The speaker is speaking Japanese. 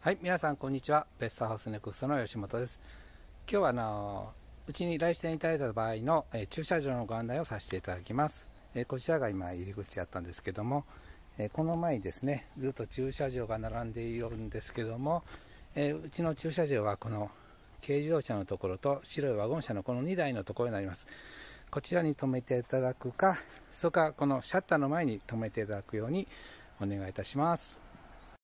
はい皆さんこんにちはベストハウスネクストの吉本です今日はあのうちに来店いただいた場合の、え駐車場のご案内をさせていただきます、えこちらが今入り口やったんですけども、えこの前にですねずっと駐車場が並んでいるんですけども、えうちの駐車場はこの軽自動車のところと白いワゴン車のこの2台のところになりますこちらに止めていただくかそれかこのシャッターの前に止めていただくようにお願いいたします